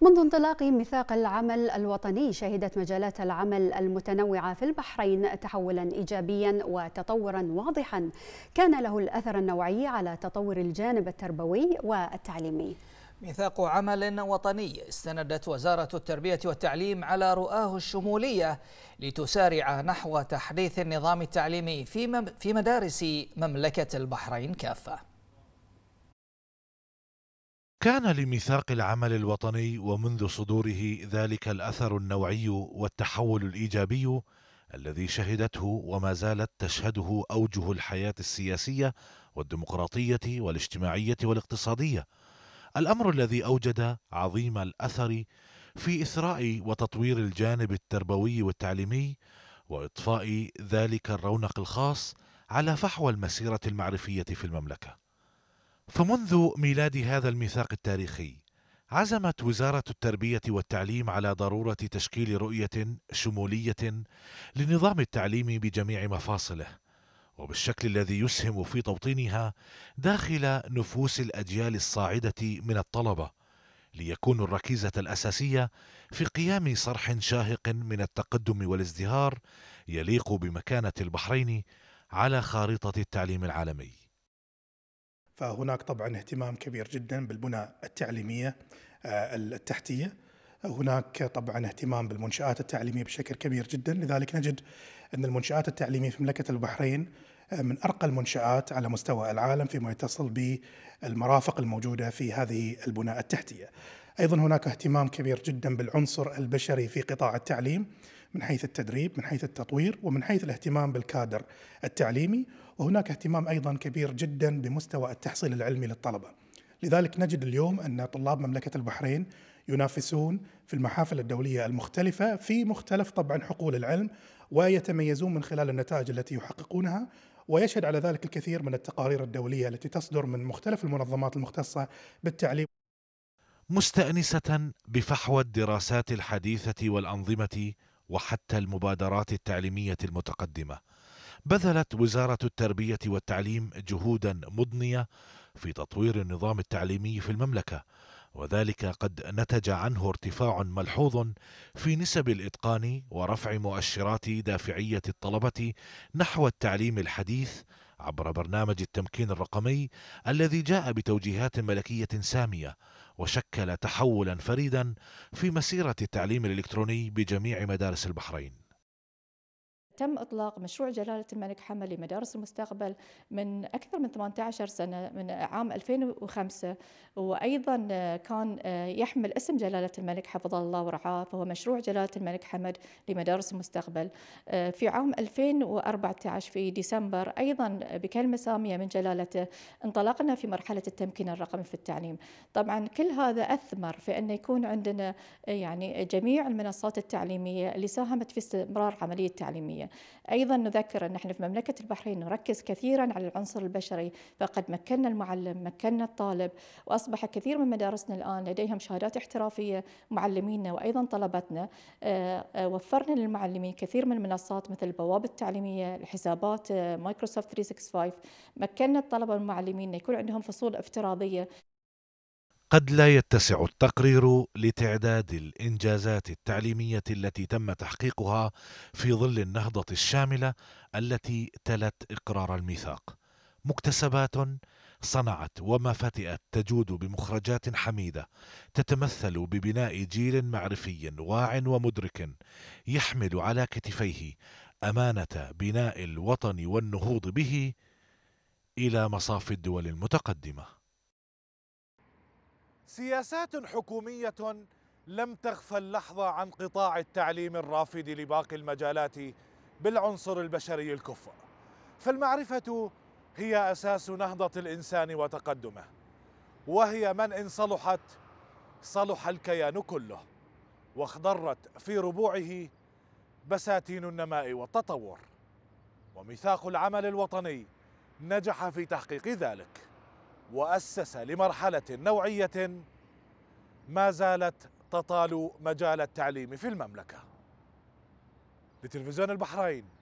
منذ انطلاق ميثاق العمل الوطني شهدت مجالات العمل المتنوعة في البحرين تحولا إيجابيا وتطورا واضحا كان له الأثر النوعي على تطور الجانب التربوي والتعليمي ميثاق عمل وطني استندت وزارة التربية والتعليم على رؤاه الشمولية لتسارع نحو تحديث النظام التعليمي في مدارس مملكة البحرين كافة كان لميثاق العمل الوطني ومنذ صدوره ذلك الاثر النوعي والتحول الايجابي الذي شهدته وما زالت تشهده اوجه الحياه السياسيه والديمقراطيه والاجتماعيه والاقتصاديه الامر الذي اوجد عظيم الاثر في اثراء وتطوير الجانب التربوي والتعليمي واطفاء ذلك الرونق الخاص على فحوى المسيره المعرفيه في المملكه فمنذ ميلاد هذا الميثاق التاريخي عزمت وزارة التربية والتعليم على ضرورة تشكيل رؤية شمولية لنظام التعليم بجميع مفاصله، وبالشكل الذي يسهم في توطينها داخل نفوس الأجيال الصاعدة من الطلبة، ليكونوا الركيزة الأساسية في قيام صرح شاهق من التقدم والازدهار يليق بمكانة البحرين على خارطة التعليم العالمي. فهناك طبعا اهتمام كبير جدا بالبنى التعليميه آه، التحتيه هناك طبعا اهتمام بالمنشآت التعليمية بشكل كبير جدا لذلك نجد أن المنشآت التعليمية في مملكة البحرين آه، من أرقى المنشآت على مستوى العالم فيما يتصل بالمرافق الموجودة في هذه البنى التحتية أيضا هناك اهتمام كبير جدا بالعنصر البشري في قطاع التعليم من حيث التدريب من حيث التطوير ومن حيث الاهتمام بالكادر التعليمي وهناك اهتمام أيضا كبير جدا بمستوى التحصيل العلمي للطلبة لذلك نجد اليوم أن طلاب مملكة البحرين ينافسون في المحافل الدولية المختلفة في مختلف طبعا حقول العلم ويتميزون من خلال النتائج التي يحققونها ويشهد على ذلك الكثير من التقارير الدولية التي تصدر من مختلف المنظمات المختصة بالتعليم مستأنسة بفحوى الدراسات الحديثة والأنظمة وحتى المبادرات التعليميه المتقدمه بذلت وزاره التربيه والتعليم جهودا مضنيه في تطوير النظام التعليمي في المملكه وذلك قد نتج عنه ارتفاع ملحوظ في نسب الاتقان ورفع مؤشرات دافعيه الطلبه نحو التعليم الحديث عبر برنامج التمكين الرقمي الذي جاء بتوجيهات ملكية سامية وشكل تحولا فريدا في مسيرة التعليم الإلكتروني بجميع مدارس البحرين تم إطلاق مشروع جلالة الملك حمد لمدارس المستقبل من أكثر من 18 سنة من عام 2005 وأيضا كان يحمل اسم جلالة الملك حفظ الله ورعاه فهو مشروع جلالة الملك حمد لمدارس المستقبل في عام 2014 في ديسمبر أيضا بكلمة سامية من جلالته انطلقنا في مرحلة التمكين الرقمي في التعليم طبعا كل هذا أثمر في أن يكون عندنا يعني جميع المنصات التعليمية اللي ساهمت في استمرار عملية تعليمية أيضا نذكر أن نحن في مملكة البحرين نركز كثيرا على العنصر البشري فقد مكنا المعلم مكنا الطالب وأصبح كثير من مدارسنا الآن لديهم شهادات احترافية معلمينا وأيضا طلبتنا آه، آه، وفرنا للمعلمين كثير من المنصات مثل البوابة التعليمية الحسابات آه، مايكروسوفت 365 مكنا الطلبة والمعلمين يكون عندهم فصول افتراضية قد لا يتسع التقرير لتعداد الانجازات التعليميه التي تم تحقيقها في ظل النهضه الشامله التي تلت اقرار الميثاق مكتسبات صنعت وما فتئت تجود بمخرجات حميده تتمثل ببناء جيل معرفي واع ومدرك يحمل على كتفيه امانه بناء الوطن والنهوض به الى مصاف الدول المتقدمه سياسات حكومية لم تغفل لحظة عن قطاع التعليم الرافد لباقي المجالات بالعنصر البشري الكفر. فالمعرفة هي أساس نهضة الإنسان وتقدمه وهي من إن صلحت صلح الكيان كله واخضرت في ربوعه بساتين النماء والتطور وميثاق العمل الوطني نجح في تحقيق ذلك وأسس لمرحلة نوعية ما زالت تطال مجال التعليم في المملكة لتلفزيون البحرين